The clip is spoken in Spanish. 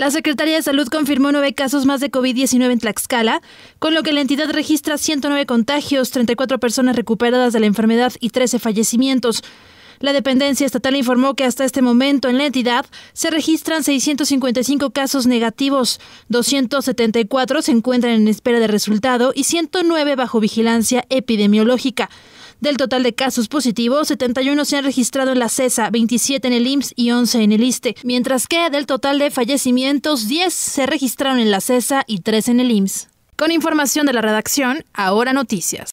La Secretaría de Salud confirmó nueve casos más de COVID-19 en Tlaxcala, con lo que la entidad registra 109 contagios, 34 personas recuperadas de la enfermedad y 13 fallecimientos. La dependencia estatal informó que hasta este momento en la entidad se registran 655 casos negativos, 274 se encuentran en espera de resultado y 109 bajo vigilancia epidemiológica. Del total de casos positivos, 71 se han registrado en la CESA, 27 en el IMSS y 11 en el ISTE, mientras que del total de fallecimientos, 10 se registraron en la CESA y 3 en el IMSS. Con información de la redacción, ahora noticias.